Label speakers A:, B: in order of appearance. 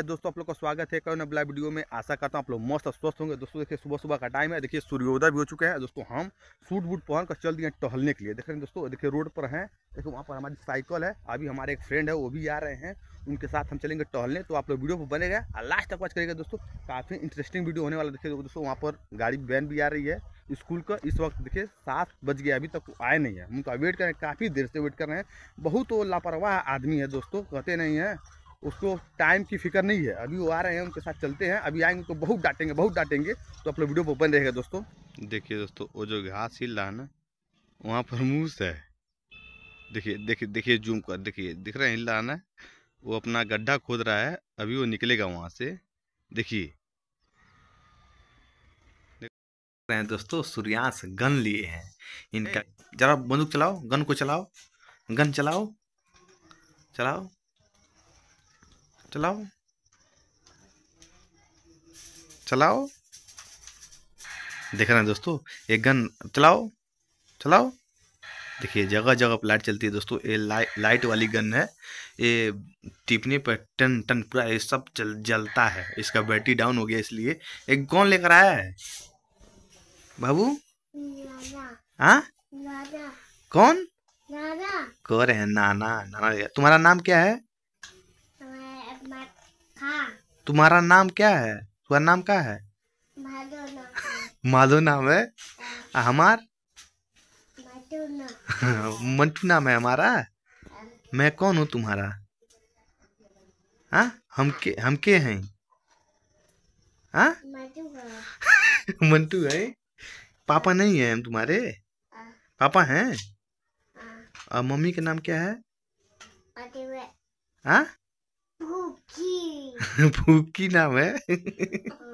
A: है दोस्तों आप लोग का स्वागत है करोना अगला वीडियो में आशा करता हूँ आप लोग मस्त स्वस्थ होंगे दोस्तों देखिए सुबह सुबह का टाइम है देखिए सूर्योदय भी हो चुके हैं दोस्तों हम सूट वूट पहन कर चल दिए टहलने के लिए देख रहे हैं दोस्तों देखिए रोड पर हैं देखिए वहाँ पर हमारी साइकिल है अभी हमारे एक फ्रेंड है वो भी आ रहे हैं उनके साथ हम चलेंगे टहलने तो आप लोग वीडियो बने गए और लास्ट तक वॉच करेगा दोस्तों काफ़ी इंटरेस्टिंग वीडियो होने वाला देखिए दोस्तों वहाँ पर गाड़ी वैन भी आ रही है स्कूल का इस वक्त देखिए सात बज गया अभी तक आए नहीं है उनका वेट तो कर रहे हैं काफ़ी देर से वेट कर रहे हैं बहुत वो लापरवाह आदमी है दोस्तों कहते नहीं है उसको टाइम की फिक्र नहीं है अभी वो आ रहे हैं उनके साथ चलते हैं अभी आएंगे तो बहुत डांटेंगे बहुत डांटेंगे तो आप लोग वीडियो ओपन रहेगा दोस्तों
B: देखिए दोस्तों वो जो घास हिल रहा है ना वहाँ पर मूस है देखिए देखिए देखिए जूम कर देखिए दिख रहे हैं हिल रहा है वो अपना गड्ढा खोद रहा है अभी वो निकलेगा वहाँ से देखिए हैं दोस्तों सूर्यांश गन लिए हैं इनका जरा बंदूक चलाओ गन को चलाओ गन चलाओ चलाओ चलाओ चलाओ देख रहे हैं दोस्तों एक गन चलाओ चलाओ देखिए जगह जगह पर लाइट चलती है दोस्तों ये लाइ, लाइट वाली गन है ये टिपने पर टन टन पूरा ये सब जल, जलता है इसका बैटरी डाउन हो गया इसलिए एक कौन लेकर आया है बाबू हाँ कौन कह रहे हैं नाना नाना तुम्हारा नाम क्या है तुम्हारा नाम क्या है तुम्हारा नाम क्या है माधो नाम है हमार मंटू नाम है हमारा मैं कौन हूँ तुम्हारा हाँ हम के हम के हैं हाँ मंटू है पापा नहीं है हम तुम्हारे हाँ। पापा हैं हाँ। और मम्मी का नाम क्या है हाँ भूखी भूखी नाम है हाँ।